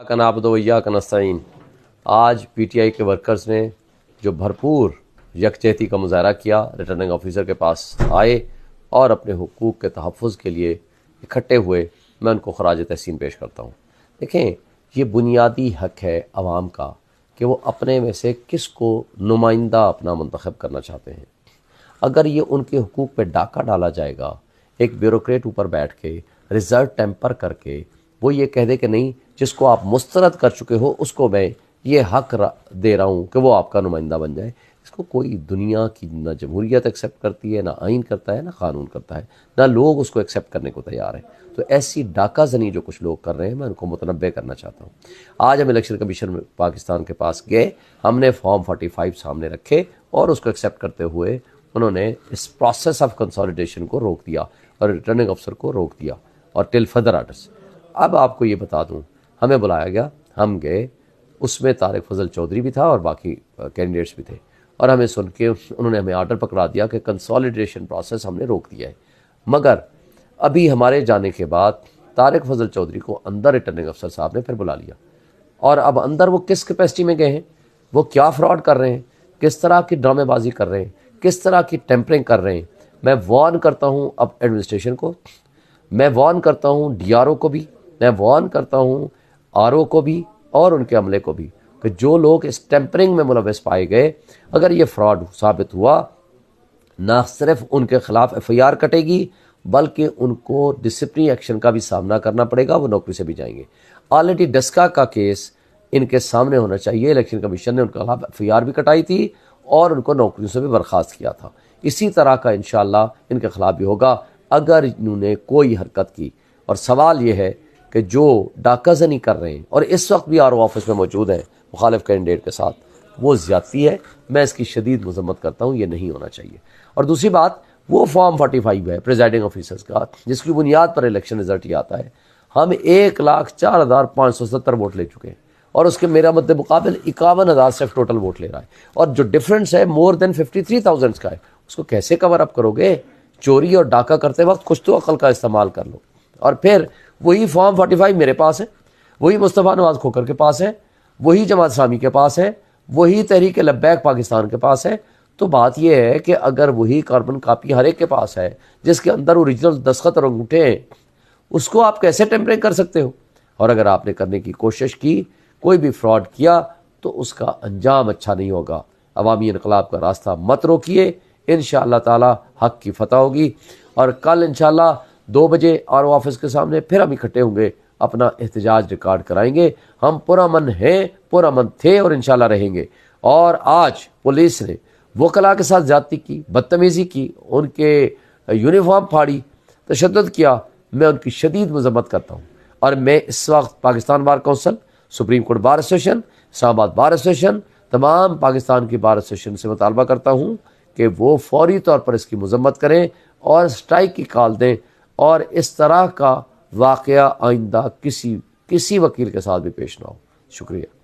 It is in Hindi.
या का नस्ताइन आज पीटीआई के वर्कर्स ने जो भरपूर यकजहती का मुजाहरा किया रिटर्निंग ऑफिसर के पास आए और अपने हकूक़ के तहफ़ के लिए इकट्ठे हुए मैं उनको खराज तहसीन पेश करता हूँ देखें ये बुनियादी हक है आवाम का कि वो अपने में से किस को नुमाइंदा अपना मंतखब करना चाहते हैं अगर ये उनके हकूक़ पर डाका डाला जाएगा एक ब्यूरोट ऊपर बैठ के रिज़र्व टेम्पर करके वो ये कह दे कि नहीं जिसको आप मुस्तरद कर चुके हो उसको मैं ये हक दे रहा हूँ कि वो आपका नुमाइंदा बन जाए इसको कोई दुनिया की ना जमहूरियत एक्सेप्ट करती है ना आइन करता है ना कानून करता है ना लोग उसको एक्सेप्ट करने को तैयार हैं तो ऐसी डाका जनी जो कुछ लोग कर रहे हैं मैं उनको मुतनबे करना चाहता हूँ आज हम इलेक्शन कमीशन पाकिस्तान के पास गए हमने फॉर्म फोर्टी फाइव सामने रखे और उसको एक्सेप्ट करते हुए उन्होंने इस प्रोसेस ऑफ कंसोलिडेशन को रोक दिया और रिटर्निंग अफसर को रोक दिया और टिल फर्दर आर्डर्स अब आपको ये बता दूँ हमें बुलाया गया हम गए उसमें तारक फजल चौधरी भी था और बाकी कैंडिडेट्स भी थे और हमें सुन के उन्होंने हमें आर्डर पकड़ा दिया कि कंसोलिडेशन प्रोसेस हमने रोक दिया है मगर अभी हमारे जाने के बाद तारक फजल चौधरी को अंदर रिटर्निंग अफसर साहब ने फिर बुला लिया और अब अंदर वो किस कैपेसिटी में गए हैं वो क्या फ्रॉड कर रहे हैं किस तरह की ड्रामेबाजी कर रहे हैं किस तरह की टेम्परिंग कर रहे हैं मैं वार्न करता हूँ अब एडमिनिस्ट्रेशन को मैं वार्न करता हूँ डी को भी मैं वार्न करता हूँ आर को भी और उनके अमले को भी कि जो लोग इस टेम्परिंग में मुलवस पाए गए अगर ये फ्रॉड साबित हुआ ना सिर्फ उनके खिलाफ एफ आई आर कटेगी बल्कि उनको डिसिप्लिन एक्शन का भी सामना करना पड़ेगा वो नौकरी से भी जाएंगे ऑलरेडी डस्का का केस इनके सामने होना चाहिए इलेक्शन कमीशन ने उनके खिलाफ एफ आई आर भी कटाई थी और उनको नौकरियों से भी बर्खास्त किया था इसी तरह का इन इनके खिलाफ भी होगा अगर इन्होंने कोई हरकत की और सवाल यह है कि जो जनी कर रहे हैं और इस वक्त भी आर ऑफिस में मौजूद हैं मुखालफ कैंडिडेट के साथ वो ज्यादती है मैं इसकी शदीद मजम्मत करता हूँ ये नहीं होना चाहिए और दूसरी बात वो फॉर्म फोर्टी फाइव है प्रिजाइडिंग ऑफिसर्स का जिसकी बुनियाद पर इलेक्शन रिजल्ट ही आता है हम एक लाख चार हज़ार पाँच सौ सत्तर वोट ले चुके हैं और उसके मेरा मद्द मतलब मुकाबल इक्यावन हज़ार सिर्फ टोटल वोट ले रहा है और जो डिफरेंस है more than fifty three thousands का है उसको कैसे कवर अप करोगे चोरी और डाका करते वक्त कुछ तो अकल का इस्तेमाल कर लो और फिर वही फॉर्म फोर्टी फाइव मेरे पास है वही मुस्तफ़ा नवाज खोकर के पास है वही जमात इस्लामी के पास है वही तहरीक लब्बैक पाकिस्तान के पास है तो बात यह है कि अगर वही कार्बन कापी हर एक के पास है जिसके अंदर ओरिजिनल दस्खत और अंगूठे हैं उसको आप कैसे टेम्परिंग कर सकते हो और अगर आपने करने की कोशिश की कोई भी फ्रॉड किया तो उसका अंजाम अच्छा नहीं होगा अवामी इनकलाब का रास्ता मत रोकिए इन शाह तक की फतह होगी और कल इनशाला दो बजे आर ऑफिस के सामने फिर हम इकट्ठे होंगे अपना एहतजाज रिकॉर्ड कराएंगे हम पुरामन हैं पुरामन थे और इनशाला रहेंगे और आज पुलिस ने वकला के साथ जाति की बदतमीज़ी की उनके यूनिफॉर्म फाड़ी तशद किया मैं उनकी शदीद मजम्मत करता हूँ और मैं इस वक्त Pakistan bar council supreme court bar association Islamabad bar association तमाम पाकिस्तान की बार एसोसिएशन से मुतालबा करता हूँ कि वो फौरी तौर पर इसकी मजम्मत करें और स्ट्राइक की कॉल दें और इस तरह का वाक़ आइंदा किसी किसी वकील के साथ भी पेश ना हो शुक्रिया